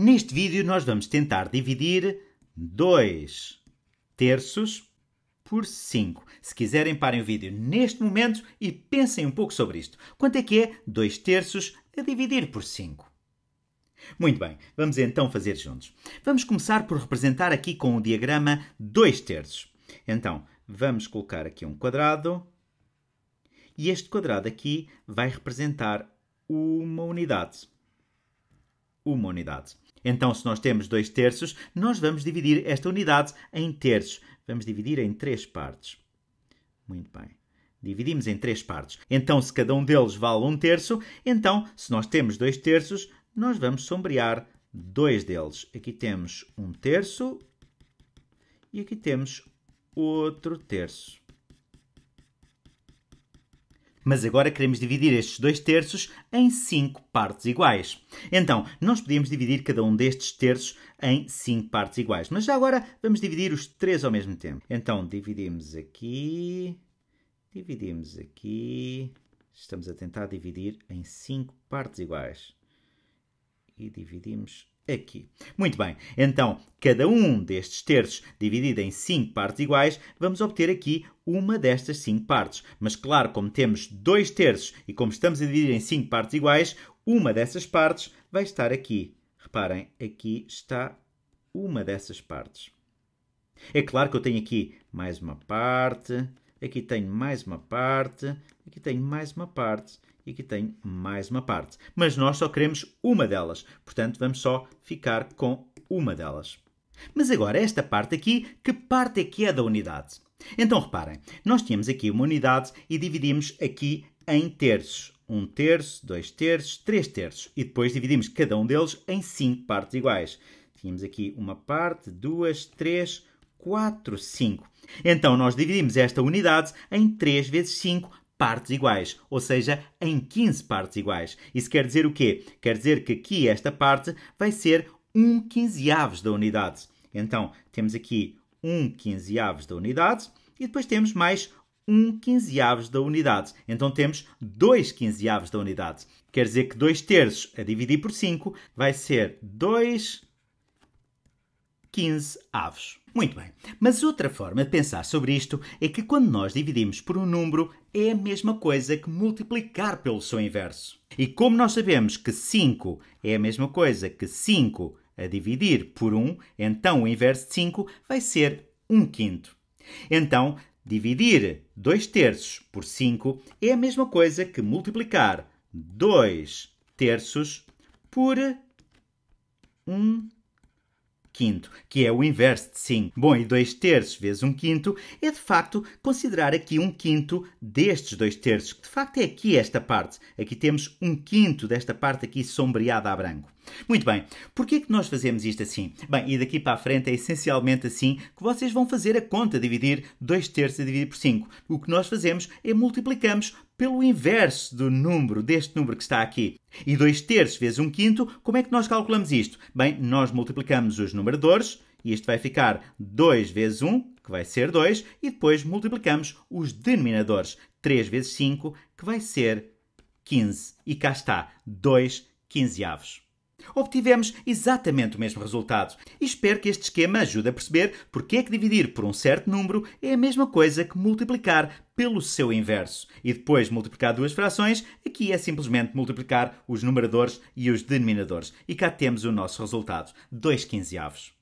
Neste vídeo nós vamos tentar dividir 2 terços por 5. Se quiserem, parem o vídeo neste momento e pensem um pouco sobre isto. Quanto é que é 2 terços a dividir por 5? Muito bem, vamos então fazer juntos. Vamos começar por representar aqui com o diagrama 2 terços. Então, vamos colocar aqui um quadrado. E este quadrado aqui vai representar uma unidade. Uma unidade. Então, se nós temos 2 terços, nós vamos dividir esta unidade em terços. Vamos dividir em três partes. Muito bem. Dividimos em três partes. Então, se cada um deles vale um terço, então, se nós temos dois terços, nós vamos sombrear dois deles. Aqui temos um terço e aqui temos outro terço. Mas agora queremos dividir estes dois terços em cinco partes iguais. Então, nós podíamos dividir cada um destes terços em cinco partes iguais. Mas já agora vamos dividir os três ao mesmo tempo. Então, dividimos aqui, dividimos aqui. Estamos a tentar dividir em cinco partes iguais. E dividimos aqui. Muito bem, então cada um destes terços dividido em 5 partes iguais, vamos obter aqui uma destas 5 partes. Mas claro, como temos 2 terços e como estamos a dividir em 5 partes iguais, uma dessas partes vai estar aqui. Reparem, aqui está uma dessas partes. É claro que eu tenho aqui mais uma parte, aqui tenho mais uma parte, aqui tenho mais uma parte e aqui tenho mais uma parte. Mas nós só queremos uma delas, portanto vamos só ficar com uma delas. Mas agora, esta parte aqui, que parte é que é da unidade? Então reparem, nós tínhamos aqui uma unidade e dividimos aqui em terços. um terço, dois terços, três terços. E depois dividimos cada um deles em cinco partes iguais. Tínhamos aqui uma parte, duas, três, 4, 5. Então nós dividimos esta unidade em 3 vezes 5 partes iguais, ou seja, em 15 partes iguais. Isso quer dizer o quê? Quer dizer que aqui esta parte vai ser 1 quinzeavos da unidade. Então, temos aqui 1 quinzeavos da unidade e depois temos mais 1 quinzeavos da unidade. Então temos 2 quinzeavos da unidade. Quer dizer que 2 terços a dividir por 5 vai ser 2 15 avos. Muito bem, mas outra forma de pensar sobre isto é que quando nós dividimos por um número é a mesma coisa que multiplicar pelo seu inverso. E como nós sabemos que 5 é a mesma coisa que 5 a dividir por 1, então o inverso de 5 vai ser 1 quinto. Então, dividir 2 terços por 5 é a mesma coisa que multiplicar 2 terços por 1 quinto quinto, que é o inverso de 5. Bom, e dois terços vezes um quinto é de facto considerar aqui um quinto destes dois terços, que de facto é aqui esta parte. Aqui temos um quinto desta parte aqui sombreada a branco. Muito bem, porquê é que nós fazemos isto assim? Bem, e daqui para a frente é essencialmente assim que vocês vão fazer a conta dividir 2 terços a dividir por 5. O que nós fazemos é multiplicamos pelo inverso do número, deste número que está aqui. E 2 terços vezes 1 um quinto, como é que nós calculamos isto? Bem, nós multiplicamos os numeradores, e isto vai ficar 2 vezes 1, um, que vai ser 2, e depois multiplicamos os denominadores, 3 vezes 5, que vai ser 15. E cá está, 2 quinzeavos. Obtivemos exatamente o mesmo resultado e espero que este esquema ajude a perceber porque é que dividir por um certo número é a mesma coisa que multiplicar pelo seu inverso. E depois multiplicar duas frações, aqui é simplesmente multiplicar os numeradores e os denominadores. E cá temos o nosso resultado, 2 quinzeavos.